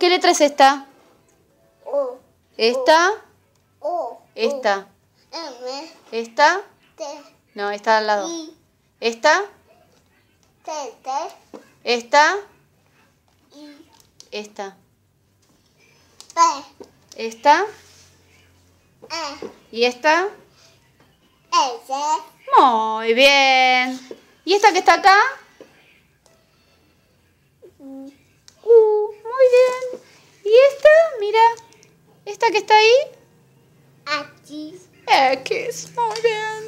¿Qué letra es esta? O. ¿Esta? ¿Esta? M. ¿Esta? No, está al lado. I. ¿Esta? T, T. ¿Esta? I. ¿Esta? P. ¿Esta? E. ¿Y esta? S. Muy bien. ¿Y esta que está acá? que está aí? Aqui. É, que esponja.